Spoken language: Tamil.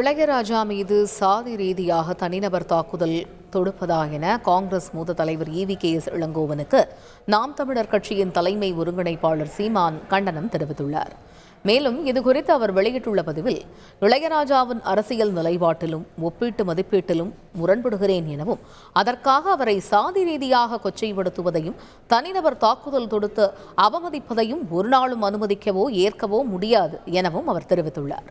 இளையராஜா மீது சாதி ரீதியாக தனிநபர் தாக்குதல் தொடுப்பதா என காங்கிரஸ் மூத்த தலைவர் இவி கே எஸ் இளங்கோவனுக்கு நாம் தமிழர் கட்சியின் தலைமை ஒருங்கிணைப்பாளர் சீமான் கண்டனம் தெரிவித்துள்ளார் மேலும் இதுகுறித்து அவர் வெளியிட்டுள்ள பதிவில் இளையராஜாவின் அரசியல் நிலைப்பாட்டிலும் ஒப்பீட்டு மதிப்பீட்டிலும் முரண்படுகிறேன் எனவும் அதற்காக அவரை சாதி ரீதியாக கொச்சைப்படுத்துவதையும் தனிநபர் தாக்குதல் தொடுத்து அவமதிப்பதையும் ஒரு நாளும் அனுமதிக்கவோ ஏற்கவோ முடியாது எனவும் அவர் தெரிவித்துள்ளார்